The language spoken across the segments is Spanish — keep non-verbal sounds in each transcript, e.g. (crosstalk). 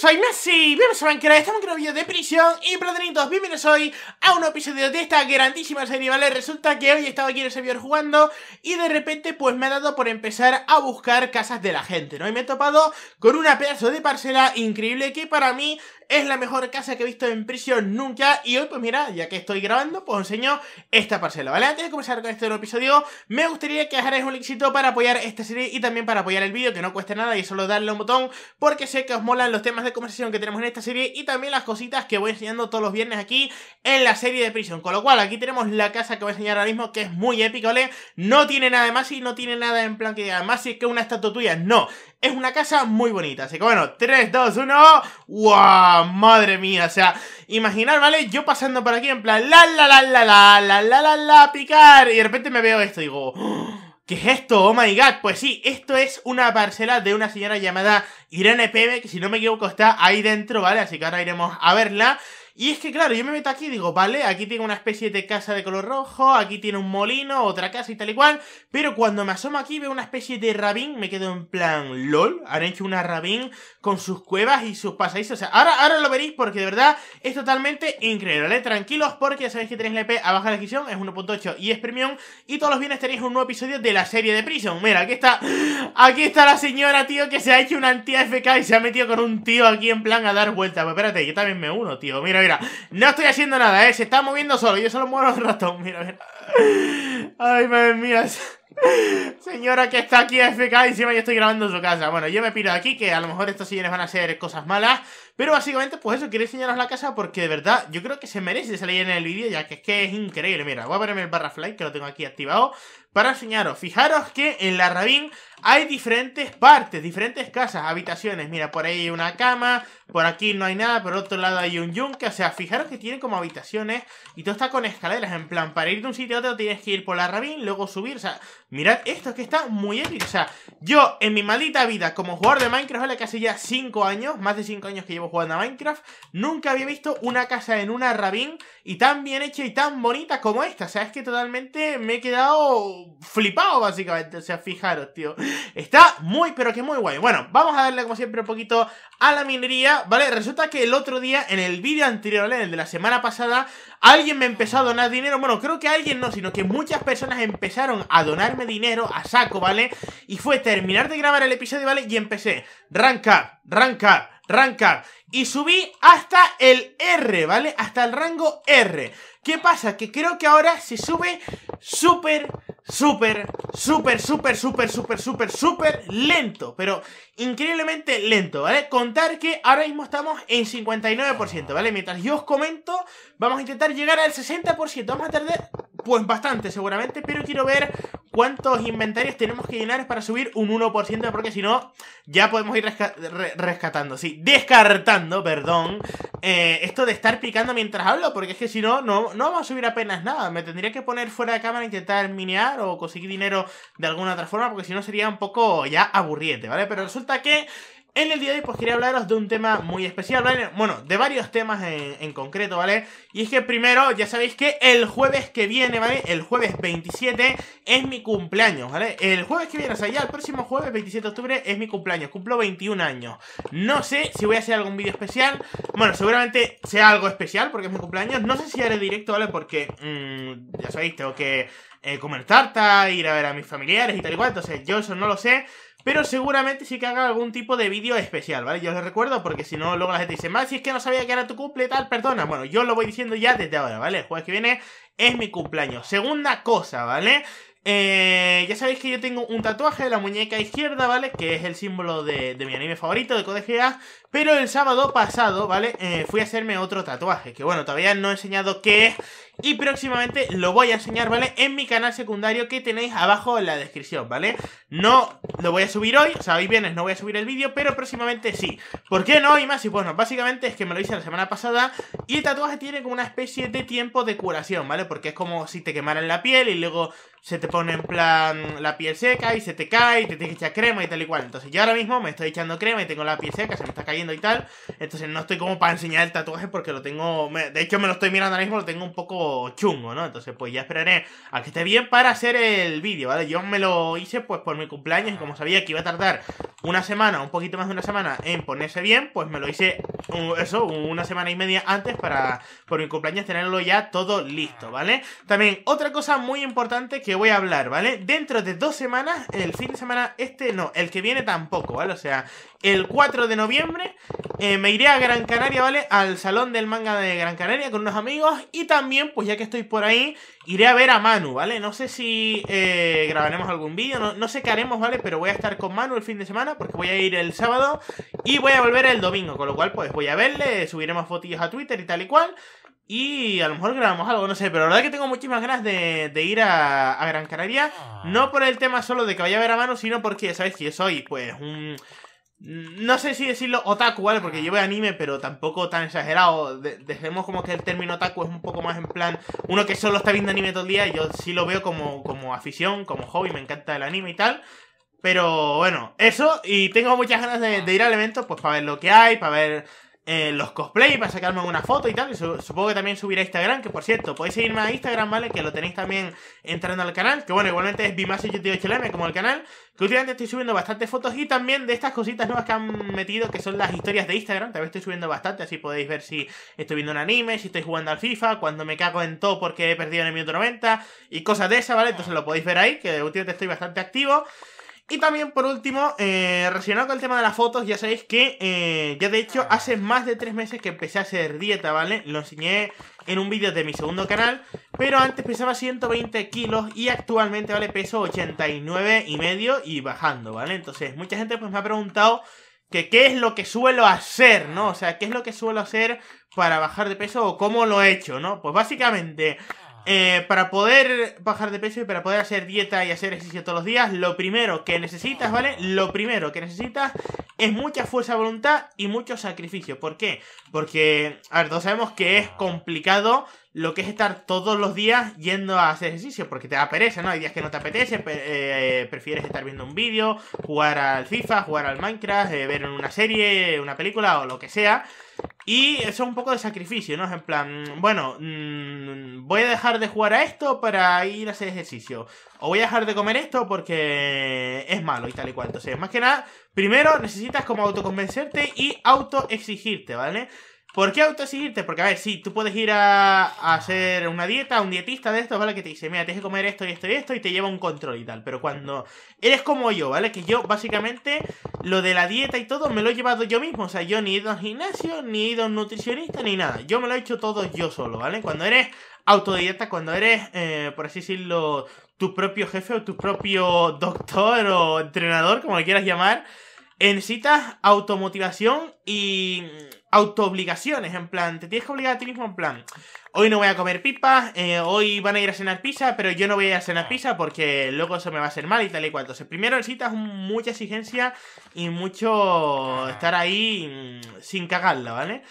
soy Messi, bienvenidos a Minecraft, estamos en un video de prisión y platanitos, bienvenidos hoy a un episodio de esta grandísima serie, ¿vale? Resulta que hoy he estado aquí en el servidor jugando y de repente pues me ha dado por empezar a buscar casas de la gente, ¿no? Y me he topado con una pedazo de parcela increíble que para mí es la mejor casa que he visto en prisión nunca. Y hoy, pues mira, ya que estoy grabando, pues os enseño esta parcela, ¿vale? Antes de comenzar con este nuevo episodio, me gustaría que dejarais un likecito para apoyar esta serie y también para apoyar el vídeo, que no cueste nada y solo darle un botón, porque sé que os molan los temas de conversación que tenemos en esta serie y también las cositas que voy enseñando todos los viernes aquí en la serie de prisión. Con lo cual, aquí tenemos la casa que voy a enseñar ahora mismo, que es muy épica, ¿vale? No tiene nada de más y no tiene nada en plan que además si es que una estatua tuya, no. Es una casa muy bonita. Así que bueno, 3, 2, 1. ¡Wow! Madre mía. O sea, imaginar, ¿vale? Yo pasando por aquí en plan la la la la la la la la la picar. Y de repente me veo esto y digo. Oh, ¿Qué es esto? Oh my god. Pues sí, esto es una parcela de una señora llamada Irene Pebe, que si no me equivoco está ahí dentro, ¿vale? Así que ahora iremos a verla. Y es que, claro, yo me meto aquí y digo, vale, aquí tiene una especie de casa de color rojo, aquí tiene un molino, otra casa y tal y cual, pero cuando me asomo aquí veo una especie de rabín, me quedo en plan, lol, han hecho una rabín con sus cuevas y sus pasadizos, o sea, ahora, ahora lo veréis porque de verdad es totalmente increíble, ¿vale? Tranquilos porque ya sabéis que tenéis la e a baja de la descripción, es 1.8 y es premium, y todos los viernes tenéis un nuevo episodio de la serie de Prison, mira, aquí está, aquí está la señora, tío, que se ha hecho una anti-FK y se ha metido con un tío aquí en plan a dar vueltas, pero pues espérate, yo también me uno, tío, mira, mira. No estoy haciendo nada, ¿eh? Se está moviendo solo. Yo solo muero el ratón, mira, mira. Ay, madre mía. (laughs) Señora que está aquí FK encima yo estoy grabando en su casa. Bueno, yo me piro de aquí, que a lo mejor estos señores van a ser cosas malas. Pero básicamente, pues eso, quiero enseñaros la casa porque de verdad yo creo que se merece salir en el vídeo, ya que es que es increíble. Mira, voy a ponerme el barra fly que lo tengo aquí activado para enseñaros. Fijaros que en la Rabin hay diferentes partes, diferentes casas, habitaciones. Mira, por ahí hay una cama, por aquí no hay nada, por otro lado hay un yunque. O sea, fijaros que tiene como habitaciones y todo está con escaleras. En plan, para ir de un sitio a otro tienes que ir por la Rabin, luego subir. O sea, mirad esto que está muy épico. O sea, yo en mi maldita vida como jugador de Minecraft, que casi ya 5 años, más de 5 años que llevo jugando a Minecraft, nunca había visto una casa en una rabín y tan bien hecha y tan bonita como esta. O sea, es que totalmente me he quedado flipado, básicamente. O sea, fijaros, tío. Está muy, pero que muy guay. Bueno, vamos a darle como siempre un poquito a la minería, ¿vale? Resulta que el otro día, en el vídeo anterior, ¿vale? el de la semana pasada, alguien me empezó a donar dinero. Bueno, creo que alguien no, sino que muchas personas empezaron a donarme dinero a saco, ¿vale? Y fue terminar de grabar el episodio, ¿vale? Y empecé, ranca ranca Rancar. Y subí hasta el R, ¿vale? Hasta el rango R. ¿Qué pasa? Que creo que ahora se sube súper, súper, súper, súper, súper, súper, súper, súper lento. Pero increíblemente lento, ¿vale? Contar que ahora mismo estamos en 59%, ¿vale? Mientras yo os comento, vamos a intentar llegar al 60%. Vamos a tardar pues bastante seguramente, pero quiero ver cuántos inventarios tenemos que llenar para subir un 1%, porque si no, ya podemos ir rescatando, sí, descartando, perdón, eh, esto de estar picando mientras hablo, porque es que si no, no, no vamos a subir apenas nada. Me tendría que poner fuera de cámara, e intentar minear o conseguir dinero de alguna otra forma, porque si no sería un poco ya aburriente, ¿vale? Pero resulta que en el día de hoy pues quería hablaros de un tema muy especial, ¿vale? Bueno, de varios temas en, concreto, ¿vale? Y es que primero, ya sabéis que el jueves que viene, ¿vale? El jueves 27 es mi cumpleaños, ¿vale? El jueves que viene, o sea, ya el próximo jueves 27 de octubre es mi cumpleaños, cumplo 21 años. No sé si voy a hacer algún vídeo especial, bueno, seguramente sea algo especial porque es mi cumpleaños, no sé si haré directo, ¿vale? Porque, mm, ya sabéis, tengo que... Eh, comer tarta, ir a ver a mis familiares y tal y cual, entonces yo eso no lo sé, pero seguramente sí que haga algún tipo de vídeo especial, ¿vale? Yo os lo recuerdo porque si no, luego la gente dice, más si es que no sabía que era tu cumple tal, perdona. Bueno, yo lo voy diciendo ya desde ahora, ¿vale? El jueves que viene es mi cumpleaños. Segunda cosa, ¿vale? Eh, ya sabéis que yo tengo un tatuaje de la muñeca izquierda, ¿vale? Que es el símbolo de, mi anime favorito, de Code Geass. Pero el sábado pasado, ¿vale? Eh, fui a hacerme otro tatuaje. Que bueno, todavía no he enseñado qué es y próximamente lo voy a enseñar, ¿vale? En mi canal secundario que tenéis abajo en la descripción, ¿vale? No lo voy a subir hoy, Sabéis bien, no voy a subir el vídeo, pero próximamente sí. ¿Por qué no? Y más, y bueno, básicamente es que me lo hice la semana pasada y el tatuaje tiene como una especie de tiempo de curación, ¿vale? Porque es como si te quemaran la piel y luego se te pone en plan la piel seca y se te cae y te tienes que echar crema y tal y cual. Entonces yo ahora mismo me estoy echando crema y tengo la piel seca, se me está cayendo y tal. Entonces no estoy como para enseñar el tatuaje porque lo tengo... De hecho me lo estoy mirando ahora mismo, lo tengo un poco chungo, ¿no? Entonces, pues ya esperaré a que esté bien para hacer el vídeo, ¿vale? Yo me lo hice pues por mi cumpleaños y como sabía que iba a tardar una semana, un poquito más de una semana en ponerse bien, pues me lo hice eso, una semana y media antes para por mi cumpleaños tenerlo ya todo listo, ¿vale? También otra cosa muy importante que voy a hablar, ¿vale? Dentro de dos semanas, el fin de semana este no, el que viene tampoco, ¿vale? O sea, el 4 de noviembre eh, me iré a Gran Canaria, ¿vale? Al salón del manga de Gran Canaria con unos amigos. Y también, pues ya que estoy por ahí, iré a ver a Manu, ¿vale? No sé si eh, grabaremos algún vídeo, no, sé qué haremos, ¿vale? Pero voy a estar con Manu el fin de semana porque voy a ir el sábado y voy a volver el domingo. Con lo cual, pues voy a verle, subiremos fotillos a Twitter y tal y cual. Y a lo mejor grabamos algo, no sé, pero la verdad que tengo muchísimas ganas de, ir a, Gran Canaria. No por el tema solo de que vaya a ver a Manu, sino porque, ¿sabes Que soy, pues, un no sé si decirlo otaku, ¿vale? Porque ah. yo veo anime, pero tampoco tan exagerado. dejemos como que el término otaku es un poco más en plan uno que solo está viendo anime todo el día. yo sí lo veo como, como afición, como hobby, me encanta el anime y tal. Pero bueno, eso. Y tengo muchas ganas de, de ir al evento, pues para ver lo que hay, para ver eh, los cosplay para sacarme una foto y tal. supongo que también subiré a Instagram, que por cierto, podéis seguirme a Instagram, ¿vale? Que lo tenéis también entrando al canal. Que bueno, igualmente es Bimassage88LM como el canal. Que últimamente estoy subiendo bastantes fotos y también de estas cositas nuevas que han metido, que son las historias de Instagram. También estoy subiendo bastante, así podéis ver si estoy viendo un anime, si estoy jugando al FIFA, cuando me cago en todo porque he perdido en el minuto 90 y cosas de esa ¿vale? Entonces lo podéis ver ahí, que últimamente estoy bastante activo. Y también, por último, eh, relacionado con el tema de las fotos, ya sabéis que eh, ya de hecho hace más de tres meses que empecé a hacer dieta, ¿vale? Lo enseñé en un vídeo de mi segundo canal, pero antes pesaba 120 kilos y actualmente, ¿vale? Peso 89 y medio y bajando, ¿vale? Entonces, mucha gente pues me ha preguntado que qué es lo que suelo hacer, ¿no? O sea, qué es lo que suelo hacer para bajar de peso o cómo lo he hecho, ¿no? Pues básicamente eh, para poder bajar de peso y para poder hacer dieta y hacer ejercicio todos los días, lo primero que necesitas, ¿vale? Lo primero que necesitas es mucha fuerza de voluntad y mucho sacrificio. ¿Por qué? Porque, a ver, todos sabemos que es complicado lo que es estar todos los días yendo a hacer ejercicio, porque te da pereza, ¿no? Hay días que no te apetece, eh, prefieres estar viendo un vídeo, jugar al FIFA, jugar al Minecraft, eh, ver una serie, una película o lo que sea. Y eso es un poco de sacrificio, ¿no? Es en plan, bueno, mm, voy a dejar de jugar a esto para ir a hacer ejercicio. O voy a dejar de comer esto porque es malo y tal y cual. Entonces, más que nada, primero necesitas como autoconvencerte y autoexigirte, ¿vale? ¿Por qué autoexigirte? Porque, a ver, sí, tú puedes ir a, hacer una dieta, un dietista de esto, ¿vale? Que te dice, mira, tienes que comer esto y esto y esto, y te lleva un control y tal. Pero cuando eres como yo, ¿vale? Que yo, básicamente, lo de la dieta y todo me lo he llevado yo mismo. O sea, yo ni he ido al gimnasio, ni he ido a nutricionista, ni nada. Yo me lo he hecho todo yo solo, ¿vale? Cuando eres autodieta, cuando eres, eh, por así decirlo, tu propio jefe o tu propio doctor o entrenador, como le quieras llamar, necesitas automotivación y autoobligaciones, en plan, te tienes que obligar a ti mismo, en plan, hoy no voy a comer pipas, eh, hoy van a ir a cenar pizza, pero yo no voy a ir a cenar ah. pizza porque luego eso me va a hacer mal y tal y cual. Entonces, primero necesitas mucha exigencia y mucho estar ahí mm, sin cagarla, ¿vale?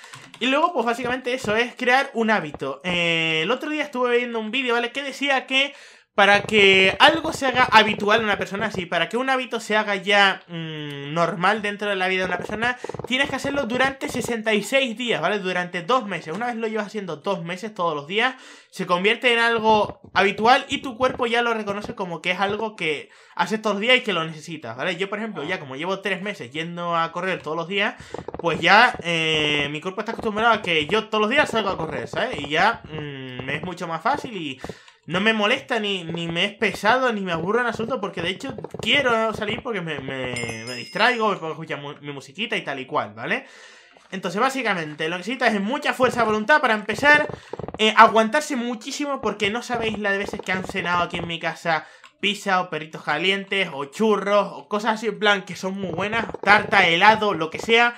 Y luego, pues básicamente eso es crear un hábito. Eh, el otro día estuve viendo un vídeo, ¿vale? Que decía que para que algo se haga habitual en una persona, así, para que un hábito se haga ya... Mm, normal dentro de la vida de una persona, tienes que hacerlo durante 66 días, ¿vale? Durante dos meses. Una vez lo llevas haciendo dos meses todos los días, se convierte en algo habitual y tu cuerpo ya lo reconoce como que es algo que hace todos los días y que lo necesitas, ¿vale? Yo, por ejemplo, ah. ya como llevo tres meses yendo a correr todos los días, pues ya eh, mi cuerpo está acostumbrado a que yo todos los días salgo a correr, ¿sabes? Y ya mm, es mucho más fácil y no me molesta ni, me es pesado ni me aburro en absoluto porque de hecho quiero salir porque me, me, distraigo, me escuchar mi musiquita y tal y cual, ¿vale? Entonces básicamente lo que necesitas es mucha fuerza de voluntad para empezar, eh, aguantarse muchísimo porque no sabéis las veces que han cenado aquí en mi casa pizza o perritos calientes o churros o cosas así en plan que son muy buenas, tarta, helado, lo que sea.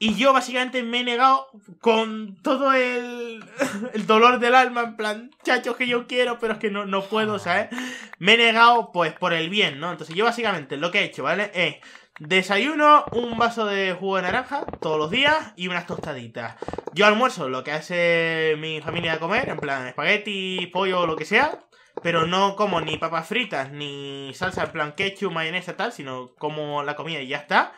Y yo básicamente me he negado con todo (laughs) el, dolor del alma, en plan, chacho, que yo quiero, pero es que no, no puedo, ¿sabes? Me he negado pues por el bien, ¿no? Entonces yo básicamente lo que he hecho, ¿vale? Es desayuno, un vaso de jugo de naranja todos los días y unas tostaditas. Yo almuerzo lo que hace mi familia comer, en plan espagueti, pollo lo que sea, pero no como ni papas fritas, ni salsa en plan ketchup, mayonesa, tal, sino como la comida y ya está.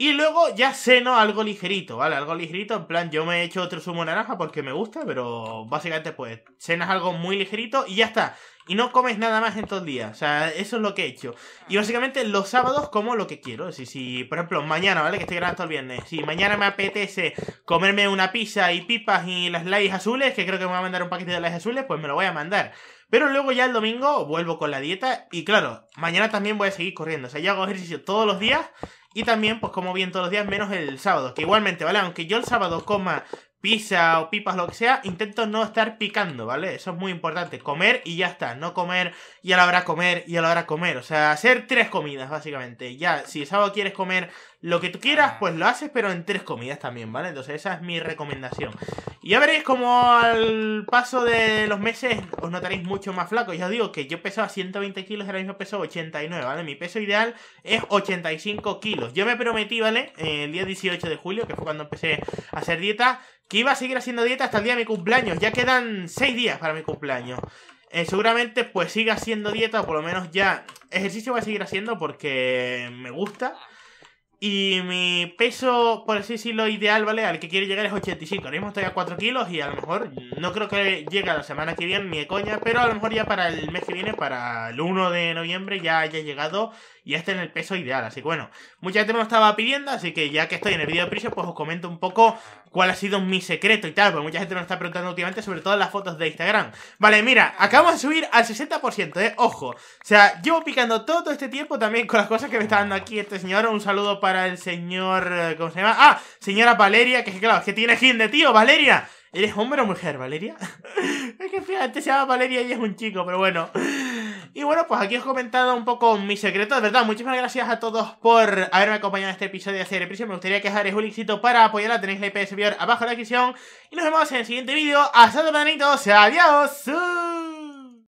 Y luego ya ceno algo ligerito, ¿vale? Algo ligerito, en plan, yo me he hecho otro zumo naranja porque me gusta, pero básicamente pues cenas algo muy ligerito y ya está. Y no comes nada más en estos días, o sea, eso es lo que he hecho. Y básicamente los sábados como lo que quiero. Si, si por ejemplo, mañana, ¿vale? Que estoy grabando el viernes. Si mañana me apetece comerme una pizza y pipas y las lights azules, que creo que me va a mandar un paquete de lights azules, pues me lo voy a mandar. Pero luego ya el domingo vuelvo con la dieta y claro, mañana también voy a seguir corriendo. O sea, yo hago ejercicio todos los días y también, pues como bien todos los días, menos el sábado. Que igualmente, ¿vale? Aunque yo el sábado coma pizza o pipas, lo que sea, intento no estar picando, ¿vale? Eso es muy importante. Comer y ya está. No comer y a la hora comer y a la hora comer. O sea, hacer tres comidas, básicamente. Ya, si el sábado quieres comer lo que tú quieras, ah. pues lo haces, pero en tres comidas también, ¿vale? Entonces esa es mi recomendación. Y ya veréis como al paso de los meses os notaréis mucho más flaco. Ya os digo que yo pesaba 120 kilos, ahora mismo peso 89, ¿vale? Mi peso ideal es 85 kilos. Yo me prometí, ¿vale? El día 18 de julio, que fue cuando empecé a hacer dieta, que iba a seguir haciendo dieta hasta el día de mi cumpleaños. Ya quedan 6 días para mi cumpleaños. Eh, seguramente pues siga haciendo dieta o por lo menos ya ejercicio va a seguir haciendo porque me gusta. Y mi peso, por así decirlo, ideal, ¿vale? Al que quiero llegar es 85. Ahora mismo estoy a 4 kilos y a lo mejor no creo que llegue la semana que viene ni de coña, pero a lo mejor ya para el mes que viene, para el 1 de noviembre, ya haya llegado y esté en el peso ideal. Así que bueno, mucha gente me lo estaba pidiendo, así que ya que estoy en el vídeo de prisa. pues os comento un poco cuál ha sido mi secreto y tal, porque mucha gente me está preguntando últimamente, sobre todo las fotos de Instagram. Vale, mira, acabamos de subir al 60%, ¿eh? Ojo. O sea, llevo picando todo, este tiempo también con las cosas que me está dando aquí este señor. Un saludo para el señor... Eh, ¿Cómo se llama? Ah, señora Valeria, que claro, es que tiene fin de tío, Valeria. ¿Eres hombre o mujer, Valeria? (laughs) es que fíjate, se llama Valeria y es un chico, pero bueno. Y bueno, pues aquí os he comentado un poco mi secreto. De verdad, muchísimas gracias a todos por haberme acompañado en este episodio de hacer precio Me gustaría que dejaréis un likecito para apoyarla. Tenéis la IP servidor abajo en la descripción. Y nos vemos en el siguiente vídeo. Hasta luego, sea Adiós.